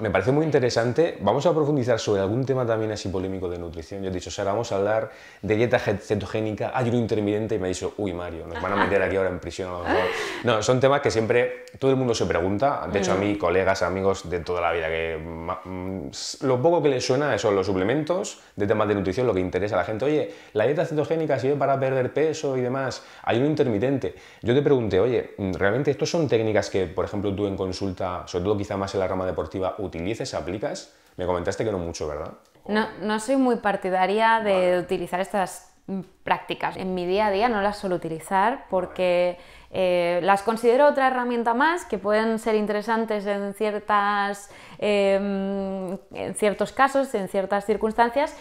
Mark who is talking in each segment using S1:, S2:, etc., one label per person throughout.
S1: Me parece muy interesante. Vamos a profundizar sobre algún tema también así polémico de nutrición. Yo he dicho, sea, vamos a hablar de dieta cetogénica, ayuno intermitente, y me ha dicho, uy, Mario, nos van a meter aquí ahora en prisión. No, son temas que siempre todo el mundo se pregunta. De hecho, a mí, mm. colegas, amigos de toda la vida, que mm, lo poco que les suena son los suplementos de temas de nutrición, lo que interesa a la gente. Oye, ¿la dieta cetogénica sirve para perder peso y demás? Ayuno intermitente. Yo te pregunté, oye, mm, ¿realmente estos son técnicas que, por ejemplo, tú en consulta, sobre todo quizá más en la rama deportiva, utilices, aplicas. Me comentaste que no mucho, ¿verdad?
S2: No, no soy muy partidaria de utilizar estas prácticas. En mi día a día no las suelo utilizar porque eh, las considero otra herramienta más que pueden ser interesantes en, ciertas, em, en ciertos casos, en ciertas circunstancias,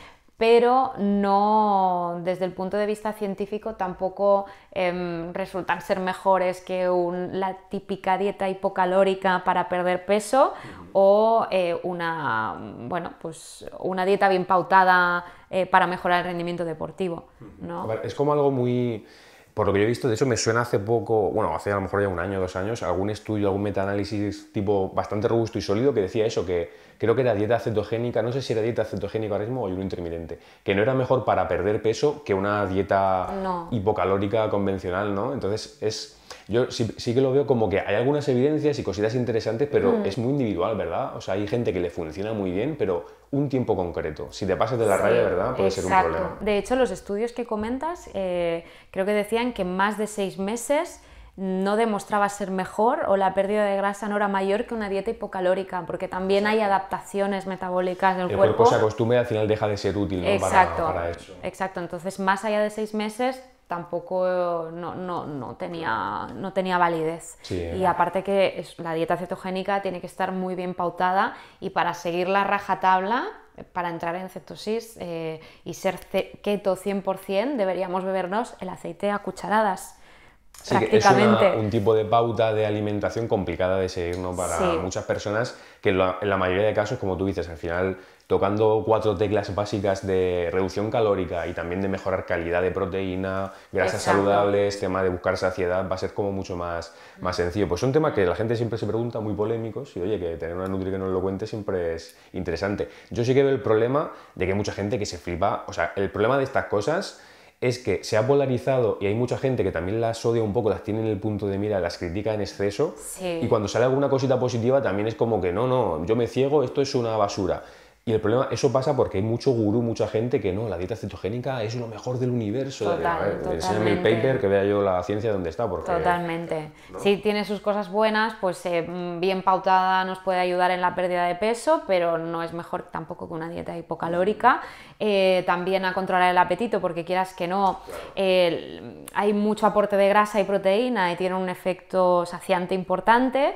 S2: pero no desde el punto de vista científico tampoco em, resultan ser mejores que la típica dieta hipocalórica para perder peso o eh, una, bueno, pues una dieta bien pautada eh, para mejorar el rendimiento deportivo. A ver, es
S1: como algo muy por lo que yo he visto, de eso me suena hace poco, bueno, hace a lo mejor ya un año, dos años, algún estudio, algún metaanálisis tipo bastante robusto y sólido que decía eso, que creo que era dieta cetogénica, no sé si era dieta cetogénica ahora mismo o ayuno intermitente, que no era mejor para perder peso que una dieta hipocalórica convencional, ¿no? Entonces es yo sí, que lo veo como que hay algunas evidencias y cositas interesantes, pero mm. es muy individual, ¿verdad? O sea, hay gente que le funciona muy bien, pero un tiempo concreto. Si te pasas de la raya, ¿verdad? Puede ser un problema.
S2: De hecho, los estudios que comentas, eh, creo que decían que más de seis meses no demostraba ser mejor o la pérdida de grasa no era mayor que una dieta hipocalórica, porque también hay adaptaciones metabólicas del cuerpo. El cuerpo se
S1: acostumbra y al final deja de ser útil Exacto,
S2: entonces más allá de seis meses tampoco no, tenía, no tenía validez. y aparte que la dieta cetogénica tiene que estar muy bien pautada y para seguir la raja tabla para entrar en cetosis eh, y ser keto 100%, deberíamos bebernos el aceite a cucharadas. prácticamente. Es
S1: un tipo de pauta de alimentación complicada de seguir ¿no? para muchas personas que en la mayoría de casos, como tú dices, al final tocando cuatro teclas básicas de reducción calórica y también de mejorar calidad de proteína, grasas saludables, tema de buscar saciedad, va a ser como mucho más, más sencillo. Pues es un tema que la gente siempre se pregunta, muy polémicos, y oye, que tener una nutri que nos lo cuente siempre es interesante. Yo sí que veo el problema de que hay mucha gente que se flipa, o sea, el problema de estas cosas es que se ha polarizado y hay mucha gente que también las odia un poco, las tiene en el punto de mira, las critica en exceso. Y cuando sale alguna cosita positiva también es como que no, no, yo me ciego, esto es una basura. Y el problema, eso pasa porque hay mucho gurú, mucha gente que no, la dieta cetogénica es lo mejor del universo. Total, el paper que vea yo la ciencia donde está. Porque,
S2: totalmente. si tiene sus cosas buenas, pues eh, bien pautada nos puede ayudar en la pérdida de peso, pero no es mejor tampoco que una dieta hipocalórica. Eh, también a controlar el apetito, porque quieras que no, hay mucho aporte de grasa y proteína y tiene un efecto saciante importante.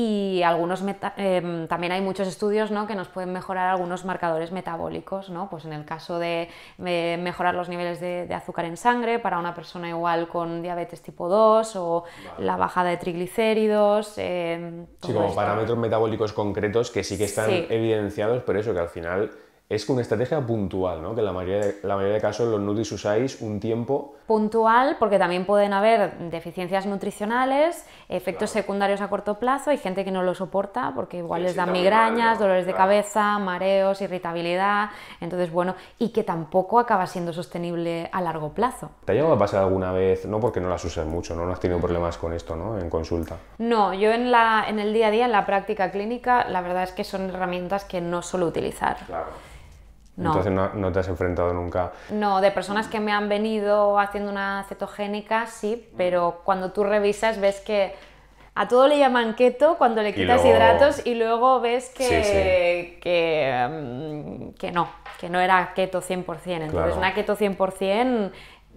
S2: Y algunos eh, también hay muchos estudios que nos pueden mejorar algunos unos marcadores metabólicos, ¿no? Pues en el caso de, mejorar los niveles de, azúcar en sangre para una persona igual con diabetes tipo 2 o la bajada de triglicéridos. Eh, sí, como parámetros
S1: metabólicos concretos que sí que están evidenciados, por eso que al final es una estrategia puntual, ¿no? que la mayoría, la mayoría de casos los nutris usáis un tiempo...
S2: Puntual, porque también pueden haber deficiencias nutricionales, efectos secundarios a corto plazo, hay gente que no lo soporta porque igual les dan migrañas, dolores de cabeza, mareos, irritabilidad, entonces bueno, y que tampoco acaba siendo sostenible a largo plazo.
S1: ¿Te ha llegado a pasar alguna vez, no porque no las usas mucho, no, no has tenido problemas con esto ¿no? en consulta?
S2: No, yo en, la, en el día a día, en la práctica clínica, la verdad es que son herramientas que no suelo utilizar. Claro. No. Entonces
S1: no, te has enfrentado nunca.
S2: No, de personas que me han venido haciendo una cetogénica, sí, mm. pero cuando tú revisas ves que a todo le llaman keto cuando le quitas hidratos y luego ves que, mm, Que, no, que no era keto 100%. Entonces una keto 100%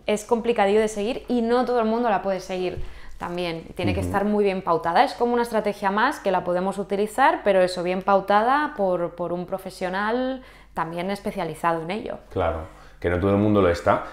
S2: es complicadillo de seguir y no todo el mundo la puede seguir también. Tiene que estar muy bien pautada. Es como una estrategia más que la podemos utilizar, pero eso bien pautada por un profesional también especializado en ello.
S1: Claro, que no todo el mundo lo está.